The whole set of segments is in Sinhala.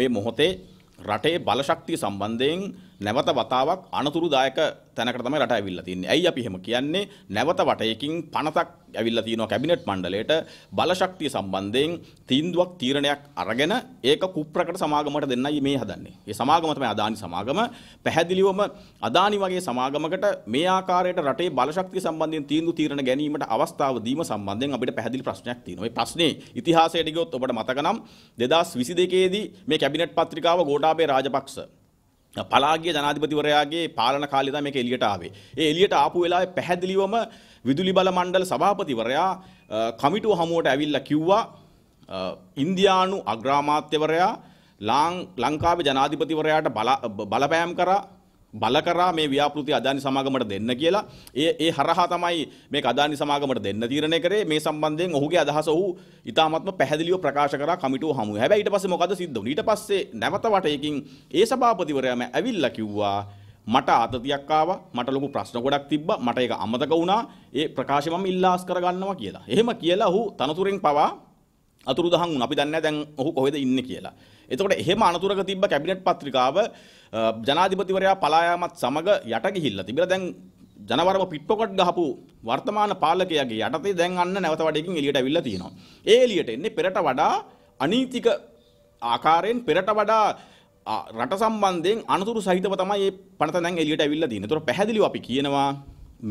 මේ මොහොතේ රටේ බලශක්තිය සම්බන්ධයෙන් නැවත වතාවක් අනතුරුදායක තැනකට තමයි රට ඇවිල්ලා තින්නේ. ඇයි අපි එහෙම කියන්නේ? නැවත වටයකින් පනතක් ඇවිල්ලා තිනවා කැබිනට් මණ්ඩලයට බලශක්තිය සම්බන්ධයෙන් තීන්දුවක් තීරණයක් අරගෙන ඒක කුප්‍රකට සමාගමට දෙන්නයි මේ හදන්නේ. ඒ සමාගම තමයි අදානි සමාගම. පැහැදිලිවම අදානි වගේ සමාගමකට මේ ආකාරයට රටේ බලශක්තිය සම්බන්ධයෙන් තීන්දුව තීරණ ගැනීමට අවස්ථාව දීම සම්බන්ධයෙන් අපිට පැහැදිලි ප්‍රශ්නයක් තියෙනවා. මේ ප්‍රශ්නේ ඉතිහාසයට ගියොත් ඔබට මතක නම් 2022 දී මේ කැබිනට් පත්‍රිකාව ගෝඨාභය රාජපක්ෂ පලාගිය ජනාධිපතිවරයාගේ පාලන කාලේ තමයි මේක එළියට ආවේ. ඒ එළියට ආපු වෙලාවේ පැහැදිලිවම විදුලි බල මණ්ඩල සභාපතිවරයා කමිටුව හමුවට ඇවිල්ලා කිව්වා ඉන්දියානු අග්‍රාමාත්‍යවරයා ලාං ලංකාවේ ජනාධිපතිවරයාට බලපෑම් කරා බල කරා මේ ව්‍යාපෘති අදානි සමාගමට දෙන්න කියලා ඒ ඒ හරහා තමයි මේ අදානි සමාගමට දෙන්න තීරණය කරේ මේ සම්බන්ධයෙන් ඔහුගේ අදහස ඔහු ඉතාමත්ම පැහැදිලිව ප්‍රකාශ කරා කමිටුව හමුව. හැබැයි ඊට පස්සේ මොකද සිද්ධ වුනේ? ඊට පස්සේ නැවත වටයකින් ඒ සභාපතිවරයාම ඇවිල්ලා කිව්වා මට ආතතියක් ආවා මට ලොකු ප්‍රශ්න ගොඩක් තිබ්බා මට ඒක අමතක වුණා ඒ ප්‍රකාශය මම ඉල්ලාස් කරගන්නවා කියලා. එහෙම කියලා ඔහු තනතුරෙන් පවා අතුරුදහන් වුණා. අපි දන්නේ නැහැ දැන් ඔහු කොහෙද ඉන්නේ කියලා. එතකොට එහෙම අනතුරක තිබ්බ කැබිනට් පත්‍රිකාව ජනාධිපතිවරයා පලා යාමත් සමග යට ගිහිල්ලා තිබිලා දැන් ජනවරම පිට්ටොකට් ගහපු වර්තමාන පාලකයාගේ යටතේ දැන් අන්න නැවත වඩයකින් එළියට අවිල්ලා තියෙනවා. ඒ එළියට එන්නේ පෙරට වඩා අනීතික ආකාරයෙන් පෙරට වඩා රට සම්බන්ධයෙන් අනතුරු සහිතව තමයි මේ පනත දැන් එළියට අවිල්ලා තියෙන්නේ. ඒතර පැහැදිලිව අපි කියනවා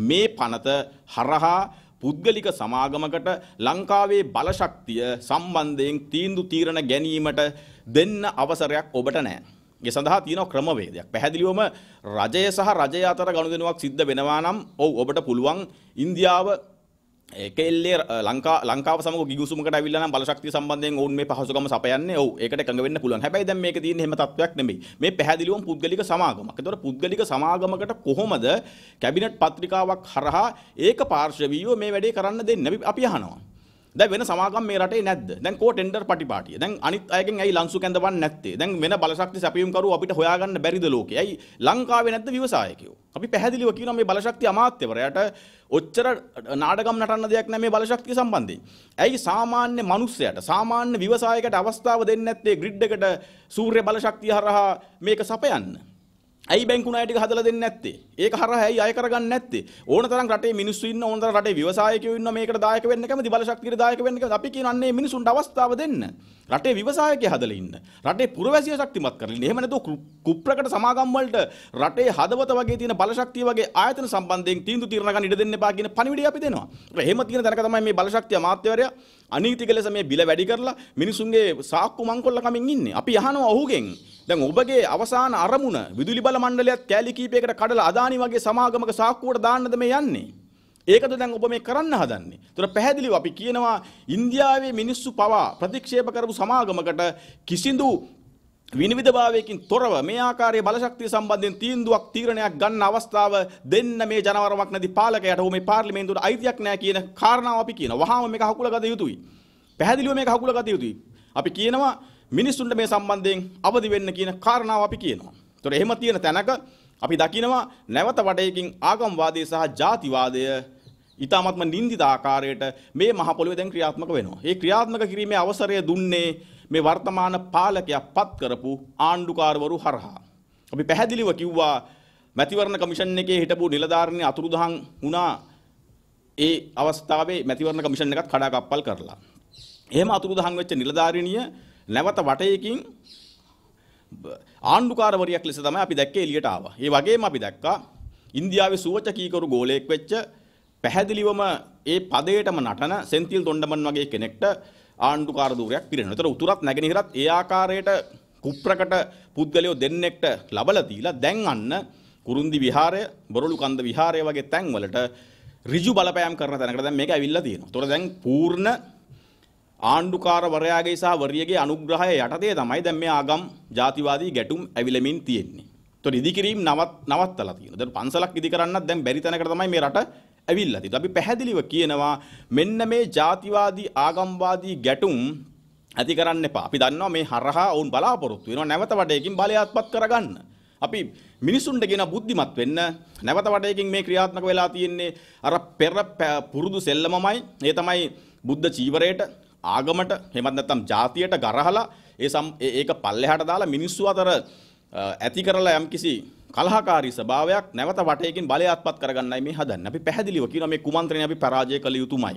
මේ පනත හරහා පුද්ගලික සමාගමකට ලංකාවේ බලශක්තිය සම්බන්ධයෙන් තීන්දු තීරණ ගැනීමට දෙන්න අවසරයක් ඔබට නැහැ. ඒ සඳහා තියෙන ක්‍රමවේදයක්. පැහැදිලිවම රජය සහ රජය අතර ගනුදෙනුවක් සිද්ධ වෙනවා නම් ඔව් ඔබට පුළුවන් ඉන්දියාව ඒක එල්ලේ ලංකා ලංකාව සමග ගිගුසුමකට ඇවිල්ලා නම් බලශක්තිය සම්බන්ධයෙන් ඔවුන් මේ පහසුකම සපයන්නේ. ඔව් ඒකට එකඟ වෙන්න පුළුවන්. හැබැයි දැන් මේක තියෙන්නේ එහෙම තත්වයක් නෙමෙයි. මේ පැහැදිලිවම පුද්ගලික සමාගමක්. ඒතකොට පුද්ගලික සමාගමකට කොහොමද කැබිනට් පත්‍රිකාවක් හරහා ඒක පාර්ශවීයව මේ වැඩේ කරන්න දෙන්නේ? අපි අහනවා. දැන් වෙන සමාගම් මේ රටේ නැද්ද? දැන් කෝ ටෙන්ඩර් පටිපාටිය. දැන් අනිත් අයගෙන් ඇයි ලංසු කැඳවන්නේ නැත්තේ? දැන් වෙන බලශක්ති සැපයුම් කරුවෝ අපිට හොයාගන්න බැරිද ලෝකේ? ඇයි ලංකාවේ නැද්ද ව්‍යවසායකයෝ? අපි පැහැදිලිව කියනවා මේ බලශක්ති අමාත්‍යවරයාට ඔච්චර නාඩගම් නටන්න දෙයක් නැහැ මේ බලශක්තිය සම්බන්ධයෙන්. ඇයි සාමාන්‍ය මිනිස්සයාට සාමාන්‍ය ව්‍යවසායකට අවස්ථාව දෙන්නේ නැත්තේ ග්‍රිඩ් එකට සූර්ය බලශක්තිය හරහා මේක සපයන්න? ඇයි බැංකු ණය ටික හදලා දෙන්නේ නැත්තේ? ඒක හරහා ඇයි අය කරගන්නේ නැත්තේ? ඕන තරම් රටේ මිනිස්සු ඉන්න ඕන තරම් රටේ ව්‍යවසායකයෝ ඉන්න මේකට දායක වෙන්න කැමති බලශක්තියට දායක වෙන්න කැමති. අපි කියනන්නේ මිනිසුන්ට අවස්ථාව දෙන්න. රටේ ව්‍යවසායකය හදලා ඉන්න. රටේ පුරවැසිය ශක්තිමත් කරලා ඉන්න. එහෙම නැතුව කුප්‍රකට සමාගම් වලට රටේ හදවත වගේ තියෙන බලශක්තිය වගේ ආයතන සම්බන්ධයෙන් තීන්දුව තීරණ ගන්න ඉඩ දෙන්න එපා කියන පණිවිඩය අපි දෙනවා. ඒක එහෙම තියෙන තැනක තමයි මේ බලශක්තිය මාත්‍යවරයා අනීතික ලෙස මේ බිල වැඩි කරලා මිනිසුන්ගේ සාක්කු මංකොල්ල කමින් ඉන්නේ. අපි අහනවා ඔහුගෙන් දැන් ඔබගේ අවසාන අරමුණ විදුලි බල මණ්ඩලයත් කෑලි කීපයකට කඩලා අදානි වගේ සමාගමක සාක්කුවට දාන්නද මේ යන්නේ? ඒකද දැන් ඔබ මේ කරන්න හදන්නේ. ඒතර පැහැදිලිව අපි කියනවා ඉන්දියාවේ මිනිස්සු පවා ප්‍රතික්ෂේප කරපු සමාගමකට කිසිඳු විනිවිදභාවයකින් තොරව මේ ආකාරයේ බලශක්තිය සම්බන්ධයෙන් තීන්දුවක් තීරණයක් ගන්න අවස්ථාව දෙන්න මේ ජනවරමක් නැති පාලකයාට උමේ පාර්ලිමේන්තුවට අයිතියක් නැහැ කියන කාරණාව අපි කියනවා. වහාම මේක හකුලගත යුතුයි. පැහැදිලිව මේක හකුලගත යුතුයි. අපි කියනවා මිනිස්සුන්ට මේ සම්බන්ධයෙන් අවදි වෙන්න කියන කාරණාව අපි කියනවා. ඒතොර එහෙම තියෙන තැනක අපි දකිනවා නැවත වටයකින් ආගම්වාදය සහ ජාතිවාදය ඊටාත්ම නින්දිත ආකාරයට මේ මහ පොළොවේ දැන් ක්‍රියාත්මක වෙනවා. මේ ක්‍රියාත්මක කිරීමේ අවසරය දුන්නේ මේ වර්තමාන පාලකයා පත් කරපු ආණ්ඩුකාරවරු හරහා. අපි පැහැදිලිව කිව්වා මැතිවරණ කමිෂන් එකේ හිටපු නිලධාරිනේ අතුරුදහන් වුණා ඒ අවස්ථාවේ මැතිවරණ කමිෂන් එකත් කඩාකප්පල් කරලා. එහෙම අතුරුදහන් වෙච්ච නිලධාරිනිය නැවත වටයකින් ආණ්ඩුකාරවරියක් ලෙස තමයි අපි දැක්කේ එළියට ආවා. ඒ වගේම අපි දැක්කා ඉන්දියාවේ සුවචකීකරු ගෝලයෙක් වෙච්ච පැහැදිලිවම ඒ පදයටම නටන සෙන්තිල් තොණ්ඩමන් වගේ කෙනෙක්ට ආණ්ඩුකාර ධූරයක් පිරෙනවා. ඒතර උතුරත් නැගෙනහිරත් ඒ ආකාරයට කුප්‍රකට පුද්ගලයෝ දෙන්නෙක්ට ලබලා දීලා දැන් අන්න කුරුන්දි විහාරය, බොරළු කන්ද විහාරය වගේ තැන්වලට ඍජු බලපෑම් කරන තැනකට දැන් මේක ඇවිල්ලා තියෙනවා. ඒතර දැන් පූර්ණ ආණ්ඩුකාරවරයාගේ සහ වරියගේ අනුග්‍රහය යටතේ තමයි දැන් මේ ආගම් ජාතිවාදී ගැටුම් ඇවිලෙමින් තියෙන්නේ. ඒතර ඉදිකිරීම නවත් නවත්තලා තියෙනවා. දැන් පන්සලක් ඉදි කරන්නත් දැන් බැරි තැනකට තමයි මේ රට ඇවිල්ලා තිබුණා. අපි පැහැදිලිව කියනවා මෙන්න මේ ಜಾතිවාදී ආගම්වාදී ගැටුම් ඇති කරන්න එපා. අපි දන්නවා මේ හරහා ඔවුන් බලාපොරොත්තු වෙනවා නැවත වඩයකින් බලයත්පත් කරගන්න. අපි මිනිසුන්ට කියන බුද්ධිමත් වෙන්න නැවත වඩයකින් මේ ක්‍රියාත්මක වෙලා තියෙන්නේ අර පෙර පුරුදු සෙල්ලමමයි. ඒ තමයි බුද්ධ චීවරයට ආගමට එහෙමත් නැත්නම් ජාතියට ගරහලා ඒ ඒක පල්ලෙහාට දාලා මිනිස්සු අතර ඇති කරලා යම්කිසි කලහකාරී ස්වභාවයක් නැවත වටයකින් බලය අත්පත් කරගන්නයි මේ හදන්නේ. අපි පැහැදිලිව කියනවා මේ කුමන්ත්‍රණය අපි පරාජය කළ යුතුමයි.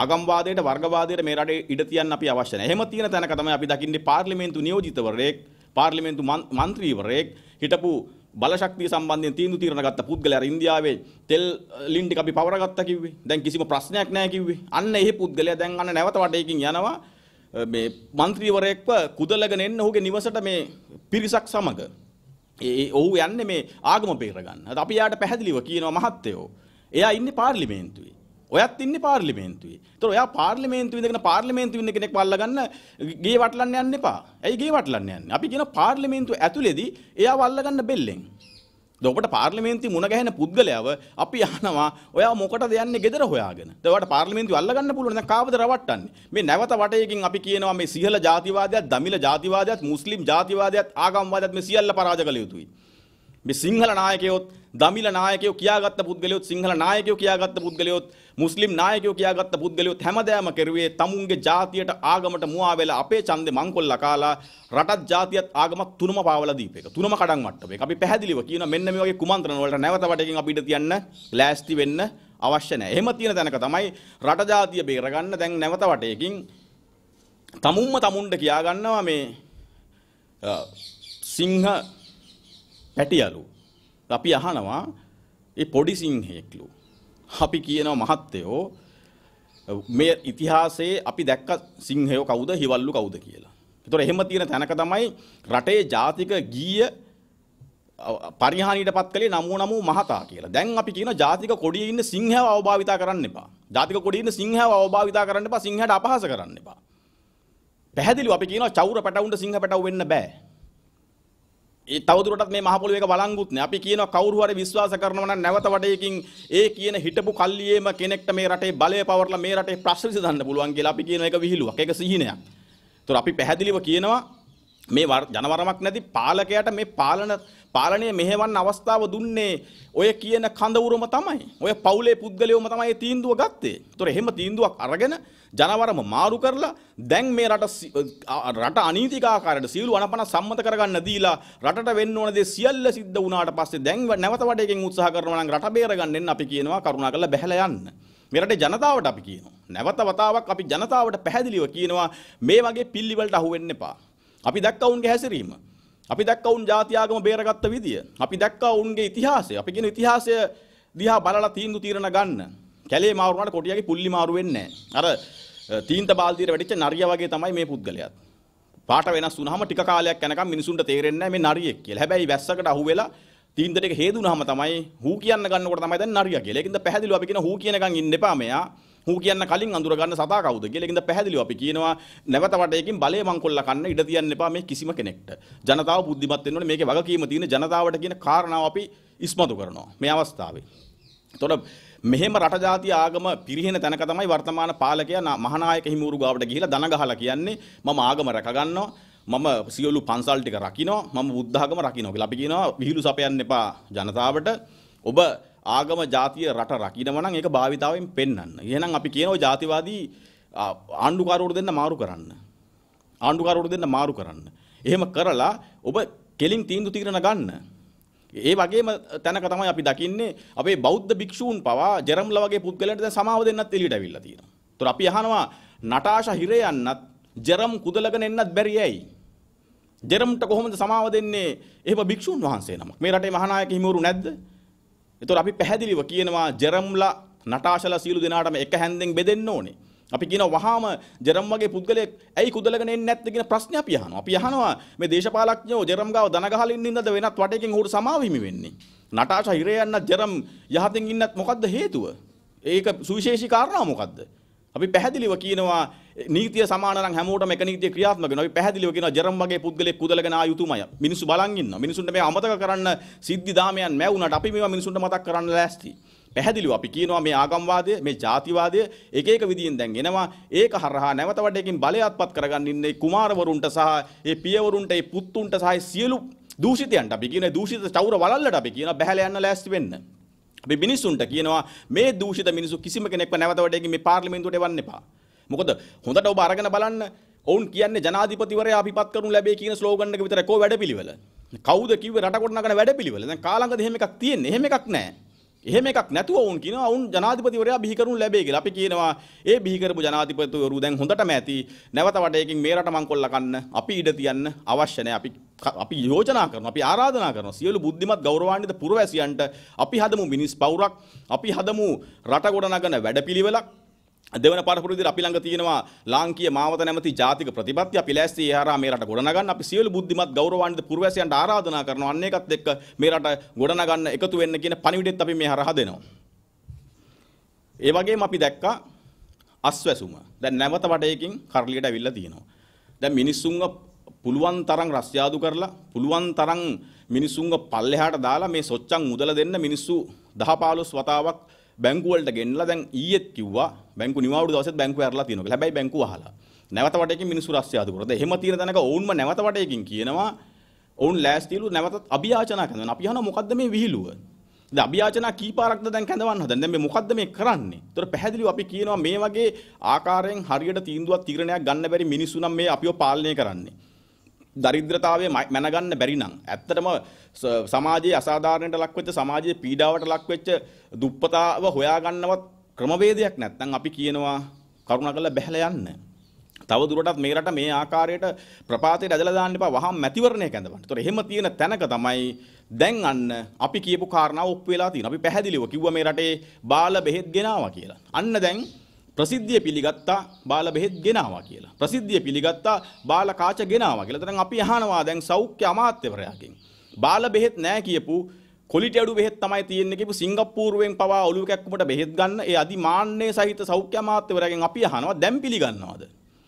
ආගම්වාදයට වර්ගවාදයට මේ රටේ ඉඩ තියන්න අපි අවශ්‍ය නැහැ. එහෙම තියෙන තැනක තමයි අපි දකින්නේ පාර්ලිමේන්තු නියෝජිතවරයෙක්, පාර්ලිමේන්තු മന്ത്രിවරයෙක් හිටපු බලශක්තිය සම්බන්ධයෙන් තීන්දුව తీරන ගත්ත පුද්ගලයා ඉන්දියාවේ තෙල් ලින් ටික අපි පවරගත්තා කිව්වේ. දැන් කිසිම ප්‍රශ්නයක් නැහැ කිව්වේ. අන්න එහෙ පුද්ගලයා දැන් අන්න නැවත වටේකින් යනවා මේ മന്ത്രിවරයෙක්ව කුදලගෙන එන්න ඔහුගේ නිවසට මේ පිරිසක් සමග ඒ ඔහු යන්නේ මේ ආගම බේරගන්න. අද අපි යාට පැහැදිලිව කියනවා මහත්තයෝ. එයා ඉන්නේ පාර්ලිමේන්තුවේ. ඔයත් ඉන්නේ පාර්ලිමේන්තුවේ. ඒතර ඔයා පාර්ලිමේන්තුවේ ඉඳගෙන පාර්ලිමේන්තුවේ ඉන්න කෙනෙක් වල්ලගන්න ගේ වටලන්න යන්න එපා. ඇයි ගේ වටලන්න යන්නේ? අපි කියන පාර්ලිමේන්තුව ඇතුලේදී එයා වල්ලගන්න බෙල්ලෙන්. ඔබට පාර්ලිමේන්ති මුණ ගැහෙන පුද්ගලයව අපි යහනවා ඔයා මොකටද යන්නේ ගෙදර හොයාගෙන. ඒවට පාර්ලිමේන්ති අල්ලගන්න පුළුවන් දැන් කාවද රවට්ටන්නේ. මේ නැවත වටයකින් අපි කියනවා මේ සිහල ජාතිවාදයත්, දමිල ජාතිවාදයත්, මුස්ලිම් ජාතිවාදයත්, ආගම්වාදයත් මේ සියල්ල පරාජය කළ යුතුයි. මේ සිංහල නායකයොත් දමිල නායකයෝ කියාගත්ත පුද්ගලයොත් සිංහල නායකයෝ කියාගත්ත පුද්ගලයොත් මුස්ලිම් නායකයෝ කියාගත්ත පුද්ගලයොත් හැමදෑම කරුවේ තමුන්ගේ ජාතියට ආගමට මුවා වෙලා අපේ ඡන්දේ මංකොල්ලා කාලා රටත් ජාතියත් ආගමත් තුනම පාවලා දීප එක. තුනම කඩන් වට්ටප එක. අපි පැහැදිලිව කියන මෙන්න මේ වගේ කුමන්ත්‍රණ වලට නැවත වටකින් අපිට තියන්න ලෑස්ති වෙන්න අවශ්‍ය නැහැ. එහෙම තියෙන තැනක තමයි රට ජාතිය බේරගන්න දැන් නැවත වටේකින් තමුන්ම තමුන්ට කියාගන්නවා මේ සිංහ පැටියලු. අපි අහනවා ඒ පොඩි සිංහෙක්ලු. අපි කියනවා මහත්තයෝ මේ ඉතිහාසයේ අපි දැක්ක සිංහයෝ කවුද හිවල්ලු කවුද කියලා. ඒතොර එහෙම තියෙන තැනක තමයි රටේ ජාතික ගීය පරිහානියට පත් කළේ නමෝ නමෝ මහතා කියලා. දැන් අපි කියන ජාතික කොඩියේ ඉන්න සිංහව අවභාවිතා කරන්න එපා. ජාතික කොඩියේ ඉන්න සිංහව අවභාවිතා කරන්න එපා. සිංහට අපහාස කරන්න එපා. පැහැදිලිව අපි කියනවා චෞර පැටවුන්ට සිංහ පැටව වෙන්න බෑ. ඒ තවදුරටත් මේ මහ පොළොවේ එක වළංගුත් නෑ. අපි කියනවා කවුරු හරි විශ්වාස කරනවා නම් නැවත වඩේකින් ඒ කියන හිටපු කල්ලියේම කෙනෙක්ට මේ රටේ බලය පවර්ලා මේ රටේ ප්‍රශ්න විසඳන්න පුළුවන් කියලා අපි කියන එක විහිළුවක්. ඒක සිහිනයක්. ඒතොර අපි පැහැදිලිව කියනවා මේ ජනවරමක් නැති පාලකයට මේ පාලන පාලනය මෙහෙවන්න අවස්ථාව දුන්නේ ඔය කියන කඳවුරම තමයි. ඔය පවුලේ පුද්ගලයෝම තමයි තීන්දුව ගත්තේ. ඒතොර එහෙම තීන්දුවක් අරගෙන ජනවරම මාරු කරලා දැන් මේ රට රට අනීතිකාකාරයට සීළු අනපන සම්මත කරගන්න දීලා රටට වෙන්න ඕන දේ සියල්ල සිද්ධ වුණාට පස්සේ දැන් නැවත වඩේකින් උත්සාහ කරනවා නම් රට බේරගන්න එන්න අපි කියනවා කරුණාකරලා බැහැලා යන්න. මේ රටේ ජනතාවට අපි කියනවා. නැවත වතාවක් අපි ජනතාවට පැහැදිලිව කියනවා මේ වගේ පිල්ලිවලට අහු වෙන්න එපා. අපි දැක්කා උන්ගේ හැසිරීම. අපි දැක්කා උන් ජාතියාගම බේරගත්ත විදිය. අපි දැක්කා උන්ගේ ඉතිහාසය. අපි කියන ඉතිහාසය දිහා බලලා තීන්දුව තීරණ ගන්න. කැලේ මාරු වුණාට කොටියගේ පුල්ලි මාරු වෙන්නේ නැහැ. අර තීන්ත බාල්දියට වැටිච්ච නරියා වගේ තමයි මේ පුද්ගලයාත්. පාට වෙනස් වුණාම ටික කාලයක් යනකම් මිනිසුන්ට තේරෙන්නේ නැහැ මේ නරියෙක් කියලා. හැබැයි වැස්සකට අහු වෙලා තීන්දට එක හේතුනහම තමයි හූ කියන්න ගන්නකොට තමයි දැන් නරියා කියලා. ඒකින්ද පැහැදිලිව අපි කියන හූ කියනකම් ඉන්න එපා මෙයා. හූ කියන්න කලින් අඳුර ගන්න සතා කවුද කියලා. ඒකින්ද පැහැදිලිව අපි කියනවා නැවත වටේකින් බලය මංකොල්ලා කන්න ඉඩ තියන්න එපා මේ කිසිම කෙනෙක්ට. ජනතාව බුද්ධිමත් වෙන්න ඕනේ මේකේ වගකීම තියෙන ජනතාවට කියන කාරණාව අපි ඉස්මතු කරනවා මේ අවස්ථාවේ. එතකොට මෙහෙම රට ජාතිය ආගම පිරිහෙන තැනක තමයි වර්තමාන පාලකයා මහානායක හිමිවරු ගාවට ගිහිලා දන ගහලා කියන්නේ මම ආගම රැකගන්නවා මම සියලු පන්සල් ටික රකින්නවා මම බුද්ධ ආගම රකින්නවා කියලා. අපි කියනවා විහිළු සපයන්න එපා ජනතාවට. ඔබ ආගම ජාතිය රට රකින්නවා නම් ඒක භාවිතාවෙන් පෙන්වන්න. එහෙනම් අපි කියනවා ජාතිවාදී ආණ්ඩුකාරවරු දෙන්න මාරු කරන්න. ආණ්ඩුකාරවරු දෙන්න මාරු කරන්න. එහෙම කරලා ඔබ කෙලින් තීන්දුව తీරන ගන්න. ඒ වගේම තැනක තමයි අපි දකින්නේ අපේ බෞද්ධ භික්ෂූන් පවා ජරම්ලා වගේ පුද්ගලයන්ට දැන් සමාව දෙන්නත් එළියට අවිල්ලා තියෙනවා. ඒතර අපි අහනවා නටාෂා හිරේ යන්නත් ජරම් කුදලගෙන එන්නත් බැරි ඇයි? ජරම්ට කොහොමද සමාව දෙන්නේ? එහෙම භික්ෂූන් වහන්සේ නමක්. මේ රටේ මහානායක හිමිවරු නැද්ද? එතකොට අපි පැහැදිලිව කියනවා ජෙරම්ලා නටාෂලා සීලු දෙනාටම එක හැන්දෙන් බෙදෙන්න ඕනේ. අපි කියන වහාම ජෙරම් වගේ පුද්ගලයෙක් ඇයි කුදලගෙන එන්නේ නැත්තේ කියන ප්‍රශ්නේ අපි අහනවා. අපි අහනවා මේ දේශපාලඥයෝ ජෙරම් ගාව දන ගහලා ඉන්න ඉඳන්ද වෙනත් වටයකින් උහුරු සමාවිමි වෙන්නේ. නටාෂා හිරේ යන්න ජෙරම් යහතින් ඉන්නත් මොකද්ද හේතුව? ඒක සුවිශේෂී කාරණා මොකද්ද? අපි පැහැදිලිව කියනවා නීතිය සමාන නම් හැමෝටම එක නීතිය ක්‍රියාත්මක වෙනවා. අපි පැහැදිලිව කියනවා ජරම් වගේ පුද්ගලෙක් කුදලගෙන ආ යුතුමය. මිනිස්සු බලන් ඉන්නවා. මිනිසුන්ට මේ අමතක කරන්න සිද්ධි දාමයන් මැවුනට අපි මේවා මිනිසුන්ට මතක් කරන්න ලෑස්ති. පැහැදිලිව අපි කියනවා මේ ආගම්වාදය, මේ ජාතිවාදය එක එක විදියෙන් දැන් එනවා. ඒක හරහා නැවත වඩේකින් බලයත්පත් කරගන්න ඉන්නේ කුමාරවරුන්ට සහ ඒ පියවරුන්ට, ඒ පුත්තුන්ට සහ සියලු දූෂිතයන්ට අපි කියන දූෂිත චෞර වලල්ලට අපි කියන බහැල යන්න ලෑස්ති වෙන්න. අපි මිනිසුන්ට කියනවා මේ දූෂිත මිනිසු කිසිම කෙනෙක්ව නැවත වැඩේකින් මේ පාර්ලිමේන්තුවට එවන්න එපා. මොකද හොඳට ඔබ අරගෙන බලන්න ඔවුන් කියන්නේ ජනාධිපතිවරයා අපිපත් කරනු ලැබේ කියන ස්ලෝගන් එක විතරයි කෝ වැඩපිළිවෙල. කවුද කිව්වේ රට ගොඩනගන වැඩපිළිවෙල? දැන් කාලංගද එහෙම එකක් තියෙන්නේ. එහෙම එකක් නැහැ. එහෙම එකක් නැතුව වුන් කියනවා වුන් ජනාධිපතිවරයා බිහි කරනු ලැබේ කියලා. අපි කියනවා ඒ බිහි කරපු ජනාධිපතිවරු දැන් හොඳටම ඇති. නැවත වටේකින් මේ රට මංකොල්ල කන්න අපි ඉඩ තියන්න අවශ්‍ය නැහැ. අපි අපි යෝජනා කරනවා. අපි ආරාධනා කරනවා. සියලු බුද්ධිමත් ගෞරවාන්විත පුරවැසියන්ට අපි හදමු මිනිස් පවුරක්. අපි හදමු රට ගොඩනගන වැඩපිළිවෙලක්. දෙවන පාරපුරු විදිහට අපි ළඟ තියෙනවා ලාංකීය මාවත නැමැති ජාතික ප්‍රතිපත්තිය අපි ලෑස්ති ඒ හරහා මේ රට ගොඩනගන්න අපි සියලු බුද්ධිමත් ගෞරවාන්විත පුරවැසියන්ට ආරාධනා කරනවා අන්න ඒකත් එක්ක මේ රට ගොඩනගන්න එකතු වෙන්න කියන පණිවිඩෙත් අපි මේ හරහා දෙනවා ඒ වගේම අපි දැක්කා අස්වැසුම දැන් නැවත වටයකින් කරලියට අවිල්ලා තියෙනවා දැන් මිනිස්සුන්ව පුළුවන් තරම් රස්යාදු කරලා පුළුවන් තරම් මිනිස්සුන්ව පල්ලෙහාට දාලා මේ සොච්චන් මුදල දෙන්න මිනිස්සු 10 15 වතාවක් බැංකුවලට ගෙනලා දැන් ඊයේත් කිව්වා බැංකු නිවාඩු දවසෙත් බැංකුව ඇරලා තියෙනවා කියලා. හැබැයි බැංකුව අහලා. නැවත වටේකින් මිනිස්සු රස්සාදු කරනවා. දැන් එහෙම තියෙන තැනක ඔවුන්ම නැවත වටේකින් කියනවා ඔවුන් ලෑස්තිලු නැවතත් අභියාචනා කරනවා. අපි අහනවා මොකද්ද මේ විහිළුව? දැන් අභියාචනා කීපාරක්ද දැන් කැඳවන්න හදන්නේ? දැන් මේ මොකද්ද මේ කරන්නේ? ඒතර පැහැදිලිව අපි කියනවා මේ වගේ ආකාරයෙන් හරියට තීන්දුවක් තීරණයක් ගන්න බැරි මිනිස්සු නම් මේ අපිව පාලනය කරන්නේ. දරිද්‍රතාවය මැනගන්න බැරි නම් ඇත්තටම සමාජයේ අසාධාරණයට ලක්වෙච්ච සමාජයේ පීඩාවට ලක්වෙච්ච දුප්පතාව හොයාගන්නවත් ක්‍රමවේදයක් නැත්නම් අපි කියනවා කරුණාකරලා බැහැලා යන්න. තව දුරටත් මේ රට මේ ආකාරයට ප්‍රපාතයට ඇදලා දාන්න එපා වහම් මැතිවරණය කැඳවන්න. ඒතොර එහෙම තියෙන තැනක තමයි දැන් අන්න අපි කියපු කාරණා ඔප්පු වෙලා තියෙනවා. අපි පැහැදිලිව කිව්වා මේ රටේ බාල බෙහෙත් ගෙනාවා කියලා. අන්න දැන් ප්‍රසිද්ධිය පිළිගත්තා බාල බෙහෙත් ගෙනාවා කියලා. ප්‍රසිද්ධිය පිළිගත්තා බාල කාච ගෙනාවා කියලා. දැන් අපි අහනවා දැන් සෞඛ්‍ය අමාත්‍යවරයාගෙන්. බාල බෙහෙත් නැහැ කියපු කොලිට අඩු බෙහෙත් තමයි තියෙන්නේ කියපු සිංගප්පූරුවෙන් පවා ඔලුව කැක්කුමට බෙහෙත් ගන්න ඒ අධිමාන්නේ සහිත සෞඛ්‍ය අමාත්‍යවරයාගෙන් අපි අහනවා දැන් පිළිගන්නවද?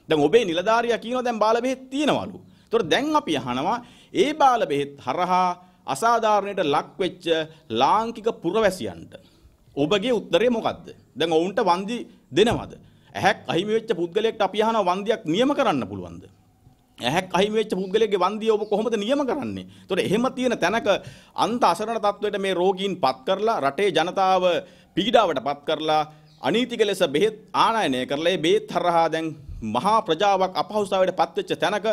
දැන් ඔබේ නිලධාරියා කියනවා දැන් බාල බෙහෙත් තියෙනවලු. ඒතකොට දැන් අපි අහනවා ඒ බාල බෙහෙත් හරහා අසාධාරණයට ලක් වෙච්ච ලාංකික පුරවැසියන්ට ඔබගේ උත්තරේ මොකද්ද? දැන් ඔවුන්ට වන්දි දෙනවද? ඇහැක් අහිමි වෙච්ච පුද්ගලයෙක්ට අපි අහන වන්දියක් නියම කරන්න පුළුවන්ද? ඇහැක් අහිමි වෙච්ච පුද්ගලයෙක්ගේ වන්දිය ඔබ කොහොමද නියම කරන්නේ? ඒතකොට එහෙම තියෙන තැනක අන්ත අසරණ තත්වයට මේ රෝගීන් පත් කරලා රටේ ජනතාව පීඩාවට පත් කරලා අනීතික ලෙස බෙහෙත් ආනයනය කරලා ඒ බෙහෙත් හරහා දැන් මහා ප්‍රජාවක් අපහසුතාවයට පත්වෙච්ච තැනක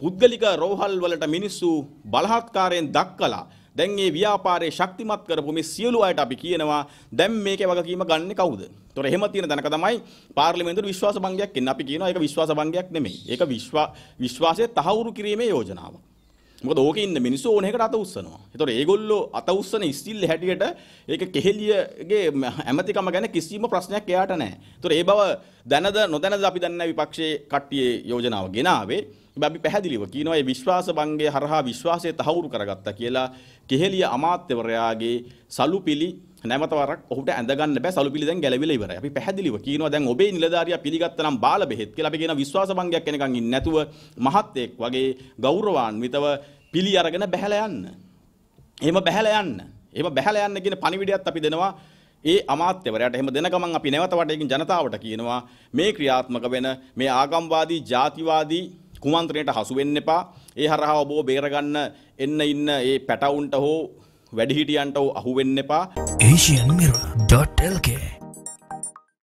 පුද්ගලික රෝහල් වලට මිනිස්සු බලහත්කාරයෙන් දක්කලා දැන් මේ ව්‍යාපාරයේ ශක්තිමත් කරපු මේ සියලු අයට අපි කියනවා දැන් මේකේ වගකීම ගන්න කවුද? ඒතොර එහෙම තියෙන තැනක තමයි පාර්ලිමේන්තුවේ විශ්වාස භංගයක් එන්නේ. අපි කියනවා ඒක විශ්වාස භංගයක් නෙමෙයි. ඒක විශ්වා විශ්වාසය තහවුරු කිරීමේ යෝජනාවක්. මොකද ඕකේ ඉන්න මිනිස්සු ඕන එකට අත උස්සනවා. ඒතොර ඒගොල්ලෝ අත උස්සන ඉස්තිල්ල හැටියට ඒක කෙහෙලියගේ ඇමතිකම ගැන කිසිම ප්‍රශ්නයක් එයාට නැහැ. ඒතොර ඒ බව දැනද නොදැනද අපි දන්නේ නැහැ විපක්ෂයේ කට්ටියේ යෝජනාව ගෙනාවේ. අපි පැහැදිලිව කියනවා මේ විශ්වාස භංගය හරහා විශ්වාසය තහවුරු කරගත්තා කියලා කෙහෙලිය අමාත්‍යවරයාගේ සලුපිලි නැවත වරක් ඔහුට ඇඳ ගන්න බෑ සලුපිලි දැන් ගැලවිලා ඉවරයි. අපි පැහැදිලිව කියනවා දැන් ඔබේ නිලධාරියා පිළිගත්තා නම් බාල බෙහෙත් කියලා අපි කියන විශ්වාස භංගයක් වෙනකන් ඉන්නේ නැතුව මහත්යෙක් වගේ ගෞරවාන්විතව පිළි අරගෙන බැහැලා යන්න. එහෙම බැහැලා යන්න. එහෙම බැහැලා යන්න කියන පණිවිඩයත් අපි දෙනවා ඒ අමාත්‍යවරයාට එහෙම දෙන ගමන් අපි නැවත වටේකින් ජනතාවට කියනවා මේ ක්‍රියාත්මක වෙන මේ ආගම්වාදී ජාතිවාදී කුමන්ත්‍රණයට හසු වෙන්න එපා. ඒ හරහා ඔබව බේරගන්න එන්න ඉන්න ඒ පැටවුන්ට හෝ වැඩිහිටියන්ට අහු වෙන්න එපා. asianmirror.lk